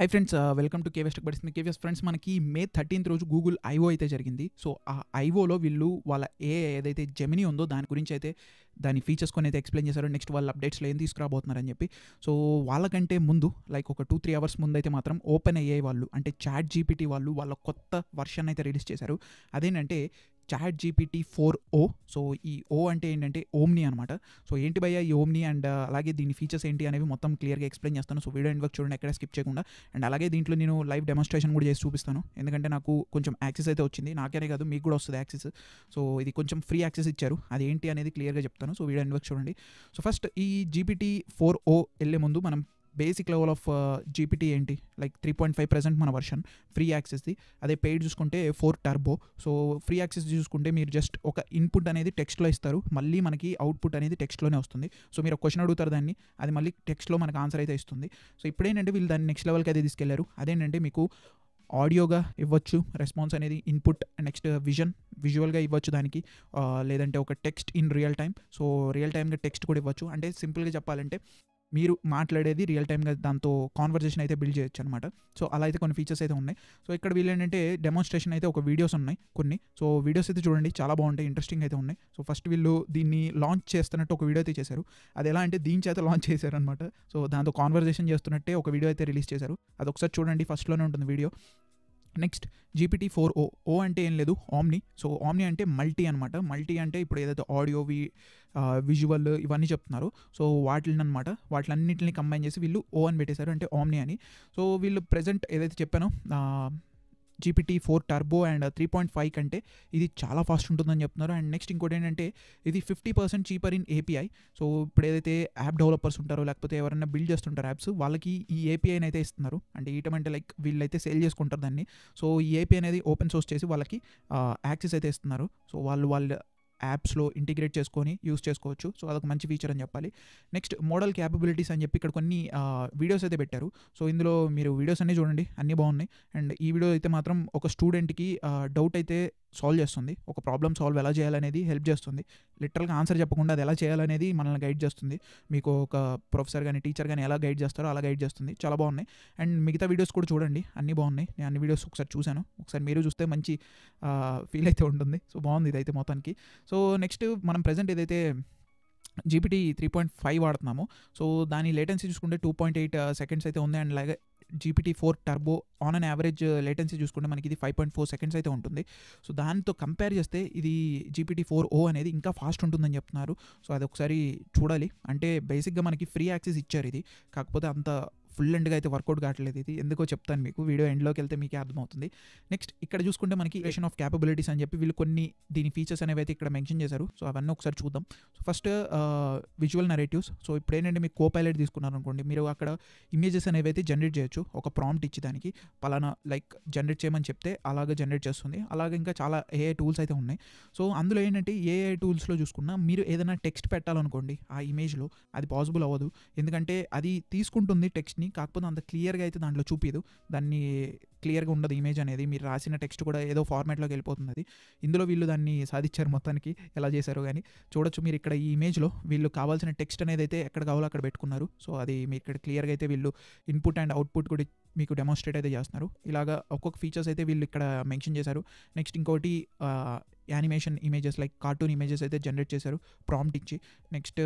High friends welcome to KVS tech buds KVS friends మనకి May thirteenth రోజు Google IO అయితే జరిగింది so ఆ ఐఓలో వీళ్ళు వాళ్ళ ఏ ఏదైతే జెమిని ఉందో దాని గురించి అయితే దాని ఫీచర్స్ కొన్ని అయితే ఎక్స్ప్లెయిన్ చేశారు నెక్స్ట్ వాళ్ళ అప్డేట్స్లో ఏం తీసుకురాబోతున్నారని చెప్పి సో వాళ్ళకంటే ముందు లైక్ ఒక టూ త్రీ అవర్స్ ముందు అయితే మాత్రం ఓపెన్ అయ్యే వాళ్ళు అంటే చాట్ జీపీటీ వాళ్ళు వాళ్ళ కొత్త వర్షన్ అయితే రిలీజ్ చేశారు అదేంటంటే chat GPT four O so ఈ ఓ అంటే ఏంటంటే ఓమ్ని అనమాట సో ఏంటి భయ్య ఈ ఓమ్ని అండ్ అలాగే దీని ఫీచర్స్ ఏంటి అనేవి మొత్తం క్లియర్గా ఎక్స్ప్లెయిన్ చేస్తాను సో వీడియో ఎండ్ చూడండి ఎక్కడ స్కిప్ చేయకుండా అండ్ అలాగే దీంట్లో నేను లైవ్ డెమోస్ట్రేషన్ కూడా చేసి చూపిస్తాను ఎందుకంటే నాకు కొంచెం యాక్సెస్ అయితే వచ్చింది నాకేనే కాదు మీకు కూడా వస్తుంది యాక్సెస్ సో ఇది కొంచెం ఫ్రీ యాక్సెస్ ఇచ్చారు అది ఏంటి అనేది క్లియర్గా చెప్తాను సో వీడియో ఎండ్ చూడండి సో ఫస్ట్ ఈ జీపీటీ ఫోర్ ఓ వెళ్ళే ముందు మనం బేసిక్ లెవెల్ ఆఫ్ జీపీటీ ఏంటి like three point five present మన వర్షన్ ఫ్రీ యాక్సెస్ది అదే పెయిడ్ చూసుకుంటే four turbo so free access చూసుకుంటే మీరు జస్ట్ ఒక ఇన్పుట్ అనేది టెక్స్ట్లో ఇస్తారు మళ్ళీ మనకి అవుట్పుట్ అనేది టెక్స్ట్లోనే వస్తుంది సో మీరు ఒక క్వశ్చన్ అడుగుతారు దాన్ని అది మళ్ళీ టెక్స్ట్లో మనకు ఆన్సర్ అయితే ఇస్తుంది సో ఇప్పుడేంటంటే వీళ్ళు దాన్ని నెక్స్ట్ లెవెల్కి అయితే తీసుకెళ్లారు అదేంటంటే మీకు ఆడియోగా ఇవ్వచ్చు రెస్పాన్స్ అనేది ఇన్పుట్ నెక్స్ట్ విజన్ విజువల్గా ఇవ్వచ్చు దానికి uh, లేదంటే ఒక text in real time so real టైమ్గా టెక్స్ట్ కూడా ఇవ్వచ్చు అంటే సింపుల్గా చెప్పాలంటే మీరు మాట్లాడేది రియల్ టైమ్గా దాంతో కాన్వర్జేషన్ అయితే బిల్డ్ చేయొచ్చు అనమాట సో అలా అయితే కొన్ని ఫీచర్స్ అయితే ఉన్నాయి సో ఇక్కడ వీళ్ళు ఏంటంటే డెమోన్స్ట్రేషన్ అయితే ఒక వీడియోస్ ఉన్నాయి కొన్ని సో వీడియోస్ అయితే చూడండి చాలా బాగుంటాయి ఇంట్రెస్టింగ్ అయితే ఉన్నాయి సో ఫస్ట్ వీళ్ళు దీన్ని లాంచ్ చేస్తున్నట్టు ఒక వీడియో అయితే చేశారు అది ఎలా అంటే దీని చేత లాంచ్ చేశారనమాట సో దాంతో కాన్వర్జేషన్ చేస్తున్నట్టే ఒక వీడియో అయితే రిలీజ్ చేశారు అది ఒకసారి చూడండి ఫస్ట్లోనే ఉంటుంది video next GPT four O O అంటే ఏం లేదు ఆమ్ని సో ఆమ్ని అంటే మల్టీ అనమాట మల్టీ అంటే ఇప్పుడు ఏదైతే ఆడియో వి విజువల్ ఇవన్నీ చెప్తున్నారు సో వాటిని అనమాట వాటిలన్నింటిని కంబైన్ చేసి వీళ్ళు ఓ అని పెట్టేశారు అంటే ఆమ్ని అని సో వీళ్ళు ప్రజెంట్ ఏదైతే చెప్పానో GPT four turbo and three point five కంటే ఇది చాలా ఫాస్ట్ ఉంటుందని చెప్తున్నారు అండ్ నెక్స్ట్ ఇంకోటి ఏంటంటే ఇది fifty percent cheaper in API so ఇప్పుడు ఏదైతే యాప్ డెవలపర్స్ ఉంటారో లేకపోతే ఎవరైనా బిల్డ్ చేస్తుంటారు యాప్స్ వాళ్ళకి ఈ ఏపీఐని అయితే ఇస్తున్నారు అంటే ఇయటం అంటే లైక్ వీళ్ళైతే సేల్ చేసుకుంటారు దాన్ని సో ఈ ఏపీ అనేది ఓపెన్ సోర్స్ చేసి వాళ్ళకి యాక్సెస్ uh, అయితే ఇస్తున్నారు సో వాళ్ళు వాళ్ళ యాప్స్లో ఇంటిగ్రేట్ చేసుకొని యూస్ చేసుకోవచ్చు సో అదొక మంచి ఫీచర్ అని చెప్పాలి నెక్స్ట్ మోడల్ క్యాపబిలిటీస్ అని చెప్పి ఇక్కడ కొన్ని వీడియోస్ అయితే పెట్టారు సో ఇందులో మీరు వీడియోస్ అన్నీ చూడండి అన్నీ బాగున్నాయి అండ్ ఈ వీడియో అయితే మాత్రం ఒక స్టూడెంట్కి డౌట్ అయితే సాల్వ్ చేస్తుంది ఒక ప్రాబ్లమ్ సాల్వ్ ఎలా చేయాలనేది హెల్ప్ చేస్తుంది లిటరల్గా ఆన్సర్ చెప్పకుండా అది ఎలా చేయాలనేది మనల్ని గైడ్ చేస్తుంది మీకు ఒక ప్రొఫెసర్ కానీ టీచర్ కానీ ఎలా గైడ్ చేస్తారో అలా గైడ్ చేస్తుంది చాలా బాగున్నాయి అండ్ మిగతా వీడియోస్ కూడా చూడండి అన్నీ బాగున్నాయి నేను అన్ని వీడియోస్ ఒకసారి చూశాను ఒకసారి మీరు చూస్తే మంచి ఫీల్ అయితే ఉంటుంది సో బాగుంది ఇదైతే మొత్తానికి సో నెక్స్ట్ మనం ప్రజెంట్ ఏదైతే జీపీటీ త్రీ పాయింట్ ఫైవ్ వాడుతున్నాము సో దాని లేటెన్సీ చూసుకుంటే two point eight seconds uh, అయితే ఉంది అండ్ అలాగే GPT four turbo on an average latency చూసుకుంటే మనకి ఇది ఫైవ్ పాయింట్ ఫోర్ సెకండ్స్ అయితే ఉంటుంది సో దాంతో కంపేర్ చేస్తే ఇది జీపీటీ ఫోర్ ఓ అనేది ఇంకా ఫాస్ట్ ఉంటుందని చెప్తున్నారు సో అది ఒకసారి చూడాలి అంటే బేసిక్గా మనకి ఫ్రీ యాక్సెస్ ఇచ్చారు ఇది కాకపోతే అంత ఫుల్ ఎండ్గా అయితే వర్కౌట్ కావట్లేదు ఇది ఎందుకో చెప్తాను మీకు వీడియో ఎండ్లోకి వెళ్తే మీకే అర్థమవుతుంది నెక్స్ట్ ఇక్కడ చూసుకుంటే మనకి ఏషన్ ఆఫ్ క్యాపబిలిటీస్ అని చెప్పి వీళ్ళు కొన్ని దీని ఫీచర్స్ అనేవి అయితే ఇక్కడ మెన్షన్ చేశారు సో అవన్నీ ఒకసారి చూద్దాం so first visual narratives so ఇప్పుడు ఏంటంటే మీకు కోపైలెట్ తీసుకున్నారనుకోండి తీసుకున్నారు అనుకోండి మీరు అక్కడ ఇమేజెస్ అనేవి అయితే జనరేట్ చేయొచ్చు ఒక ప్రాంప్ట్ ఇచ్చి దానికి పలానా లైక్ జనరేట్ చేయమని చెప్తే అలాగే జనరేట్ చేస్తుంది అలాగే ఇంకా చాలా ఏఐ టూల్స్ అయితే ఉన్నాయి సో అందులో ఏంటంటే ఏఐ టూల్స్లో చూసుకున్నా మీరు ఏదైనా టెక్స్ట్ పెట్టాలనుకోండి ఆ ఇమేజ్లో అది పాసిబుల్ అవ్వదు ఎందుకంటే అది తీసుకుంటుంది టెక్స్ట్ని కాకపోతే అంత క్లియర్గా అయితే దాంట్లో చూపిదు దాన్ని క్లియర్గా ఉండదు ఇమేజ్ అనేది మీరు రాసిన టెక్స్ట్ కూడా ఏదో ఫార్మాట్లోకి వెళ్ళిపోతుంది అది ఇందులో వీళ్ళు దాన్ని సాధించారు మొత్తానికి ఎలా చేశారు కానీ చూడొచ్చు మీరు ఇక్కడ ఈ ఇమేజ్లో వీళ్ళు కావాల్సిన టెక్స్ట్ అనేది అయితే ఎక్కడ కావాలో అక్కడ పెట్టుకున్నారు సో అది మీరు ఇక్కడ క్లియర్గా అయితే వీళ్ళు ఇన్పుట్ అండ్ అవుట్పుట్ కూడా మీకు డెమోన్స్ట్రేట్ అయితే చేస్తున్నారు ఇలాగా ఒక్కొక్క ఫీచర్స్ అయితే వీళ్ళు ఇక్కడ మెన్షన్ చేశారు నెక్స్ట్ ఇంకోటి animation images like cartoon images అయితే జనరేట్ చేశారు ప్రాంప్ట్ ఇచ్చి next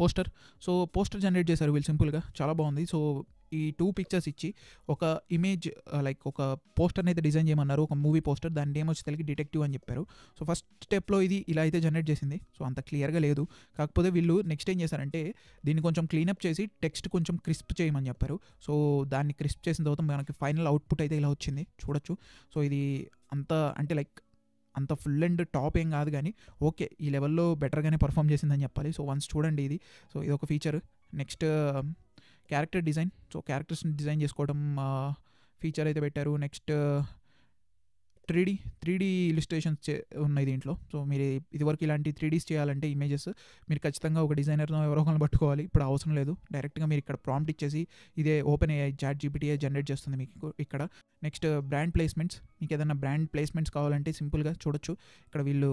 poster so poster generate చేశారు వీళ్ళు సింపుల్గా చాలా బాగుంది సో ఈ టూ పిక్చర్స్ ఇచ్చి ఒక ఇమేజ్ లైక్ ఒక పోస్టర్ని అయితే డిజైన్ చేయమన్నారు ఒక మూవీ పోస్టర్ దాని నేమ్ వచ్చి తెలిగి డిటెక్టివ్ అని చెప్పారు సో ఫస్ట్ స్టెప్లో ఇది ఇలా అయితే జనరేట్ చేసింది సో అంత క్లియర్గా లేదు కాకపోతే వీళ్ళు నెక్స్ట్ ఏం చేశారంటే దీన్ని కొంచెం క్లీనప్ చేసి టెక్స్ట్ కొంచెం క్రిస్ప్ చేయమని చెప్పారు సో దాన్ని క్రిస్ప్ చేసిన తర్వాత మనకి ఫైనల్ అవుట్పుట్ అయితే ఇలా వచ్చింది చూడొచ్చు సో ఇది అంత అంటే లైక్ అంత ఫుల్ అండ్ టాప్ ఏం కాదు కానీ ఓకే ఈ లెవెల్లో బెటర్గానే పర్ఫామ్ చేసిందని చెప్పాలి సో వన్స్ చూడండి ఇది సో ఇది ఒక feature next character design so క్యారెక్టర్స్ని డిజైన్ చేసుకోవడం ఫీచర్ అయితే పెట్టారు next three D three D illustrations చే ఉన్నాయి దీంట్లో సో మీరు ఇదివరకు ఇలాంటి త్రీ డీస్ చేయాలంటే ఇమేజెస్ మీరు ఖచ్చితంగా ఒక డిజైనర్ను ఎవరో ఒకరిని పట్టుకోవాలి ఇప్పుడు అవసరం లేదు డైరెక్ట్గా మీరు ఇక్కడ ప్రాంప్ట్ ఇచ్చేసి ఇదే ఓపెన్ ఏఐ చాట్ జీపీటీఏ జనరేట్ చేస్తుంది మీకు ఇక్కడ నెక్స్ట్ బ్రాండ్ ప్లేస్మెంట్స్ మీకు ఏదైనా బ్రాండ్ ప్లేస్మెంట్స్ కావాలంటే సింపుల్గా చూడొచ్చు ఇక్కడ వీళ్ళు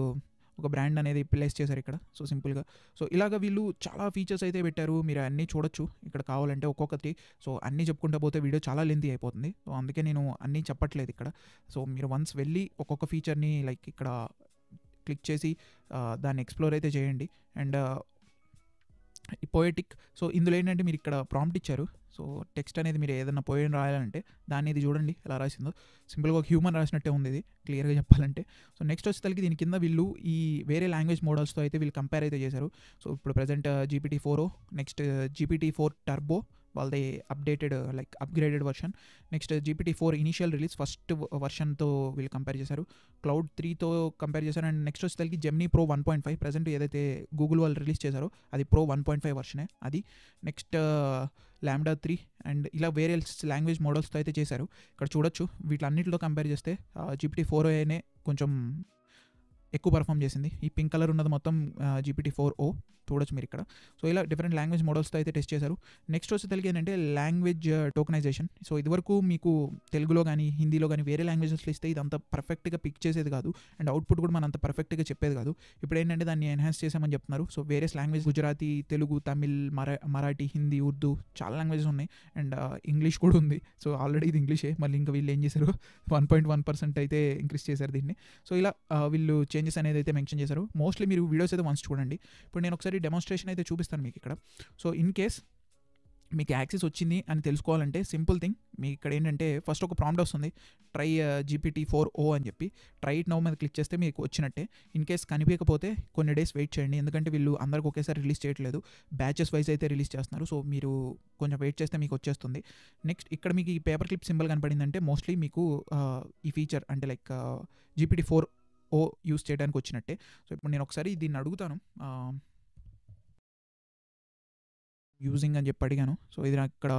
ఒక బ్రాండ్ అనేది ప్లేస్ చేశారు ఇక్కడ సో సింపుల్గా సో ఇలాగ వీళ్ళు చాలా ఫీచర్స్ అయితే పెట్టారు మీరు అన్నీ చూడొచ్చు ఇక్కడ కావాలంటే ఒక్కొక్కటి సో అన్నీ చెప్పుకుంటా పోతే వీడియో చాలా లెంతీ అయిపోతుంది సో అందుకే నేను అన్నీ చెప్పట్లేదు ఇక్కడ సో మీరు వన్స్ వెళ్ళి ఒక్కొక్క ఫీచర్ని లైక్ ఇక్కడ క్లిక్ చేసి దాన్ని ఎక్స్ప్లోర్ అయితే చేయండి అండ్ పోయెటిక్ సో ఇందులో ఏంటంటే మీరు ఇక్కడ ప్రాంప్ట్ ఇచ్చారు సో టెక్స్ట్ అనేది మీరు ఏదైనా పోయిన రాయాలంటే దాన్ని ఇది చూడండి ఎలా రాసిందో సింపుల్గా ఒక హ్యూమన్ రాసినట్టే ఉంది ఇది క్లియర్గా చెప్పాలంటే సో నెక్స్ట్ వచ్చేసరికి దీని కింద వీళ్ళు ఈ వేరే లాంగ్వేజ్ మోడల్స్తో అయితే వీళ్ళు కంపేర్ అయితే చేశారు సో ఇప్పుడు present GPT four o next GPT four turbo వాళ్ళది updated like upgraded version next GPT four initial release first వర్షన్తో వీళ్ళు కంపేర్ చేశారు క్లౌడ్ త్రీతో కంపేర్ చేశారు అండ్ నెక్స్ట్ వచ్చేసరికి Gemini pro one point five present ఏదైతే గూగుల్ వాళ్ళు రిలీజ్ చేశారో అది ప్రో వన్ పాయింట్ ఫైవ్ వర్షనే అది నెక్స్ట్ ల్యాండా త్రీ అండ్ ఇలా వేరే లాంగ్వేజ్ మోడల్స్తో అయితే చేశారు ఇక్కడ చూడొచ్చు అన్నింటిలో కంపేర్ చేస్తే జీపీటీ ఫోర్ ఏనే కొంచెం ఎక్కువ పర్ఫామ్ చేసింది ఈ పింక్ కలర్ ఉన్నది మొత్తం జీపీటీ ఫోర్ ఓ చూడొచ్చు మీరు ఇక్కడ సో ఇలా డిఫరెంట్ లాంగ్వేజ్ మోడల్స్తో అయితే టెస్ట్ చేశారు నెక్స్ట్ వచ్చి తెలుగు ఏంటంటే లాంగ్వేజ్ టోకనైజేషన్ uh, సో ఇదివరకు మీకు తెలుగులో కానీ హిందీలో కానీ వేరే లాంగ్వేజెస్లో ఇస్తే ఇది అంత పర్ఫెక్ట్గా పిక్ చేసేది కాదు అండ్ అవుట్పుట్ కూడా మనం అంత పర్ఫెక్ట్గా చెప్పేది కాదు ఇప్పుడు ఏంటంటే దాన్ని ఎన్హాన్స్ చేసామని చెప్తున్నారు సో వేరే లాంగ్వేజ్ గుజరాతీ తెలుగు తమిళ్ మరా మరాఠీ హిందీ ఉర్దూ చాలా లాంగ్వేజెస్ ఉన్నాయి అండ్ ఇంగ్లీష్ uh, కూడా ఉంది సో ఆల్రెడీ ఇది ఇంగ్లీషే మళ్ళీ ఇంకా వీళ్ళు ఏం చేశారు వన్ పాయింట్ వన్ పర్సెంట్ అయితే ఇంక్రీస్ చేశారు దీన్ని సో ఇలా uh, వీళ్ళు చేంజ్ చేంజెస్ అనేది అయితే మెన్షన్ చేశారు మోస్ట్లీ మీరు వీడియోస్ అయితే వన్స్ చూడండి ఇప్పుడు నేను ఒకసారి డెమోన్స్ట్రేషన్ అయితే చూపిస్తాను మీకు ఇక్కడ సో ఇన్ కేస్ మీకు యాక్సెస్ వచ్చింది అని తెలుసుకోవాలంటే సింపుల్ థింగ్ మీ ఇక్కడ ఏంటంటే ఫస్ట్ ఒక ప్రాంప్ట్ వస్తుంది ట్రై జీపీటీ ఫోర్ ఓ అని చెప్పి ట్రై ఇట్ నౌ మీద క్లిక్ చేస్తే మీకు వచ్చినట్టే ఇన్ కేస్ కనిపించకపోతే కొన్ని డేస్ వెయిట్ చేయండి ఎందుకంటే వీళ్ళు అందరికీ ఒకేసారి రిలీజ్ చేయట్లేదు బ్యాచెస్ వైజ్ అయితే రిలీజ్ చేస్తున్నారు సో మీరు కొంచెం వెయిట్ చేస్తే మీకు వచ్చేస్తుంది నెక్స్ట్ ఇక్కడ మీకు ఈ పేపర్ క్లిప్ సింబల్ కనపడిందంటే మోస్ట్లీ మీకు uh, ఈ ఫీచర్ అంటే like GPT four O use చేయడానికి వచ్చినట్టే సో ఇప్పుడు నేను ఒకసారి దీన్ని అడుగుతాను యూజింగ్ అని చెప్పి అడిగాను సో ఇది నాకు ఇక్కడ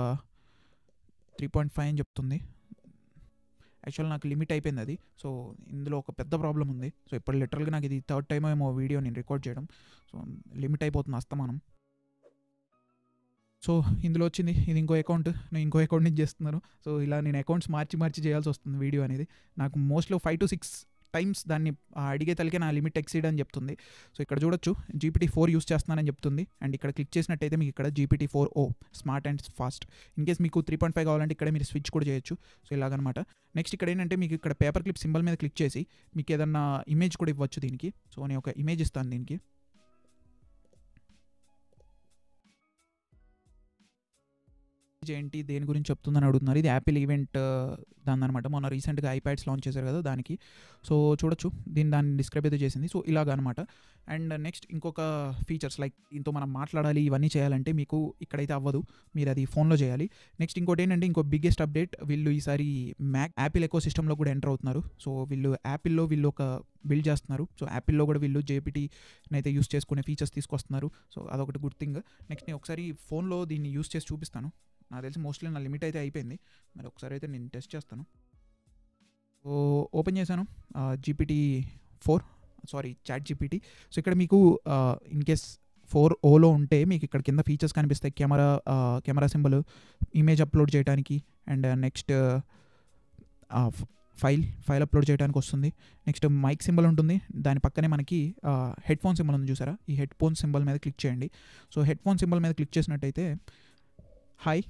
త్రీ పాయింట్ ఫైవ్ అని చెప్తుంది యాక్చువల్ నాకు లిమిట్ అయిపోయింది అది సో ఇందులో ఒక పెద్ద ప్రాబ్లం ఉంది సో ఇప్పుడు లిటరల్గా నాకు ఇది థర్డ్ టైమ్ ఏమో వీడియో నేను రికార్డ్ చేయడం సో లిమిట్ అయిపోతుంది అస్తమానం సో ఇందులో వచ్చింది ఇది ఇంకో అకౌంట్ నేను ఇంకో అకౌంట్ నుంచి చేస్తున్నాను సో ఇలా నేను అకౌంట్స్ మార్చి మార్చి చేయాల్సి వస్తుంది వీడియో అనేది నాకు మోస్ట్లో ఫైవ్ టు సిక్స్ టైమ్స్ దాన్ని అడిగే తలకే నా లిమిట్ ఎక్సీడ్ అని చెప్తుంది సో ఇక్కడ చూడొచ్చు జీపీటీ ఫోర్ యూస్ చేస్తున్నానని చెప్తుంది అండ్ ఇక్కడ క్లిక్ చేసినట్టయితే మీకు ఇక్కడ GPT four O smart and fast in case మీకు త్రీ పాయింట్ ఫైవ్ కావాలంటే ఇక్కడ మీరు స్విచ్ కూడా చేయొచ్చు సో ఇలాగనమాట నెక్స్ట్ ఇక్కడ ఏంటంటే మీకు ఇక్కడ పేపర్ క్లిప్ సింబల్ మీద క్లిక్ చేసి మీకు ఏదన్నా ఇమేజ్ కూడా ఇవ్వచ్చు దీనికి సో నేను ఒక ఇమేజ్ ఇస్తాను దీనికి ఏంటి దేని గురించి చెప్తుందని అడుగుతున్నారు ఇది యాపిల్ ఈవెంట్ దాని అనమాట మొన్న రీసెంట్గా ఐప్యాడ్స్ లాంచ్ చేశారు కదా దానికి సో చూడొచ్చు దీన్ని దాన్ని డిస్క్రైబ్ అయితే చేసింది సో ఇలాగ అనమాట అండ్ నెక్స్ట్ ఇంకొక ఫీచర్స్ లైక్ దీంతో మనం మాట్లాడాలి ఇవన్నీ చేయాలంటే మీకు ఇక్కడైతే అవ్వదు మీరు అది ఫోన్లో చేయాలి నెక్స్ట్ ఇంకోటి ఏంటంటే ఇంకో బిగ్గెస్ట్ అప్డేట్ వీళ్ళు ఈసారి మ్యాక్ యాపిల్ ఎకో సిస్టంలో కూడా ఎంటర్ అవుతున్నారు సో వీళ్ళు యాపిల్లో వీళ్ళు ఒక బిల్డ్ చేస్తున్నారు సో యాపిల్లో కూడా వీళ్ళు జేపీటీని అయితే యూస్ చేసుకునే ఫీచర్స్ తీసుకొస్తున్నారు సో అదొకటి గుడ్ థింగ్ నెక్స్ట్ నేను ఒకసారి ఫోన్లో దీన్ని యూస్ చేసి చూపిస్తాను నాకు తెలిసి మోస్ట్లీ నా లిమిట్ అయితే అయిపోయింది మరి ఒకసారి అయితే నేను టెస్ట్ చేస్తాను సో ఓపెన్ చేశాను GPT four sorry chat GPT so ఇక్కడ మీకు ఇన్ కేస్ ఫోర్ ఓలో ఉంటే మీకు ఇక్కడ కింద ఫీచర్స్ కనిపిస్తాయి camera camera symbol image upload చేయడానికి and next file file upload చేయడానికి వస్తుంది నెక్స్ట్ మైక్ సింబల్ ఉంటుంది దాని పక్కనే మనకి హెడ్ ఫోన్ సింబల్ ఉంది చూసారా ఈ హెడ్ ఫోన్ సింబల్ మీద క్లిక్ చేయండి సో హెడ్ ఫోన్ సింబల్ మీద క్లిక్ చేసినట్టయితే Hi.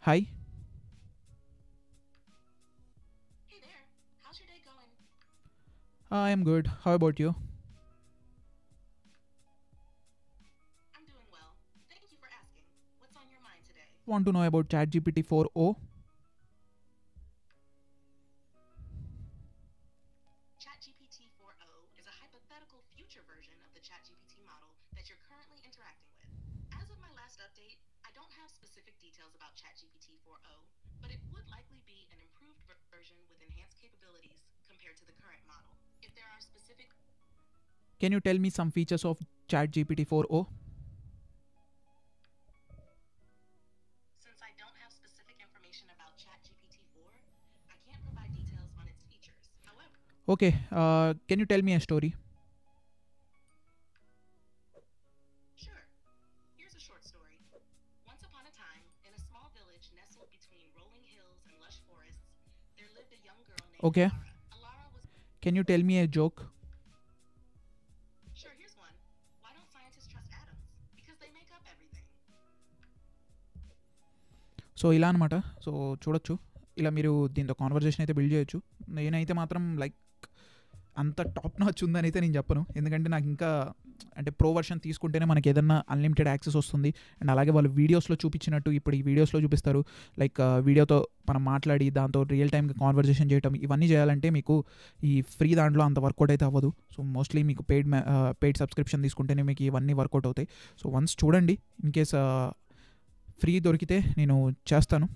Hi. Hey there. How's your day going? I am good. How about you? I'm doing well. Thank you for asking. What's on your mind today? Want to know about ChatGPT 4.0? Can you tell me some features of ChatGPT 4.0? 4, okay, uh, can you tell me a story? Sure. Here's a short story. Once upon a time, in a small village nestled between rolling hills and lush forests, there lived a young girl named Okay. Alara. Alara Can you tell me a joke? So ఇలా అనమాట so చూడొచ్చు ఇలా మీరు దీంతో conversation అయితే build చేయొచ్చు నేనైతే మాత్రం లైక్ అంత టాప్ నాచ్ ఉందని అయితే నేను చెప్పను ఎందుకంటే నాకు ఇంకా అంటే ప్రో వర్షన్ తీసుకుంటేనే మనకి ఏదన్నా అన్లిమిటెడ్ యాక్సెస్ వస్తుంది అండ్ అలాగే వాళ్ళు వీడియోస్లో చూపించినట్టు ఇప్పుడు ఈ వీడియోస్లో చూపిస్తారు లైక్ వీడియోతో మనం మాట్లాడి దాంతో రియల్ టైమ్గా కాన్వర్జేషన్ చేయటం ఇవన్నీ చేయాలంటే మీకు ఈ ఫ్రీ దాంట్లో అంత వర్కౌట్ అయితే అవ్వదు సో మోస్ట్లీ మీకు పెయిడ్ పెయిడ్ సబ్స్క్రిప్షన్ తీసుకుంటేనే మీకు ఇవన్నీ వర్కౌట్ అవుతాయి సో వన్స్ చూడండి ఇన్ కేస్ ఫ్రీ దొరికితే నేను చేస్తాను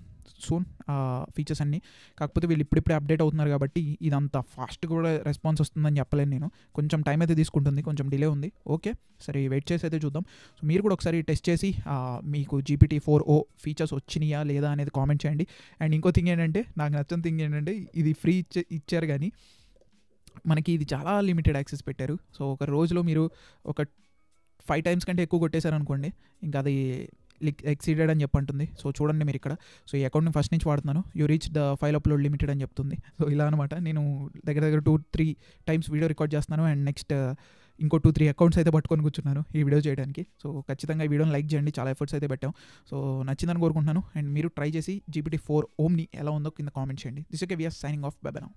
సూన్ ఆ ఫీచర్స్ అన్నీ కాకపోతే వీళ్ళు ఇప్పుడిప్పుడే అప్డేట్ అవుతున్నారు కాబట్టి ఇదంతా ఫాస్ట్ కూడా రెస్పాన్స్ వస్తుందని చెప్పలేను నేను కొంచెం టైం అయితే తీసుకుంటుంది కొంచెం డిలే ఉంది ఓకే సరే వెయిట్ చేసి అయితే చూద్దాం సో మీరు కూడా ఒకసారి టెస్ట్ చేసి మీకు జీపీటీ ఫోర్ ఓ ఫీచర్స్ వచ్చినాయా లేదా అనేది కామెంట్ చేయండి అండ్ ఇంకో థింగ్ ఏంటంటే నాకు నచ్చిన థింగ్ ఏంటంటే ఇది ఫ్రీ ఇచ్చే ఇచ్చారు కానీ మనకి ఇది చాలా లిమిటెడ్ యాక్సెస్ పెట్టారు సో ఒక రోజులో మీరు ఒక ఫైవ్ టైమ్స్ కంటే ఎక్కువ కొట్టేశారనుకోండి ఇంకా అది ఎక్సీడెడ్ అని చెప్పంటుంది సో చూడండి మీరు ఇక్కడ సో ఈ అకౌంట్ని ఫస్ట్ నుంచి వాడుతున్నాను you reach the file upload limited అని చెప్తుంది సో ఇలా అనమాట నేను దగ్గర దగ్గర two three times video record చేస్తున్నాను అండ్ నెక్స్ట్ ఇంకో టూ త్రీ అకౌంట్స్ అయితే పట్టుకొని కూర్చున్నాను ఈ వీడియో చేయడానికి సో ఖచ్చితంగా ఈ వీడియోని లైక్ చేయండి చాలా ఎఫర్ట్స్ అయితే పెట్టాం సో నచ్చిందని కోరుకుంటున్నాను అండ్ మీరు ట్రై చేసి జీపీటీ ఫోర్ ఓమ్ని ఎలా ఉందో కింద కామెంట్ చేయండి this okay we're signing off బెబెనా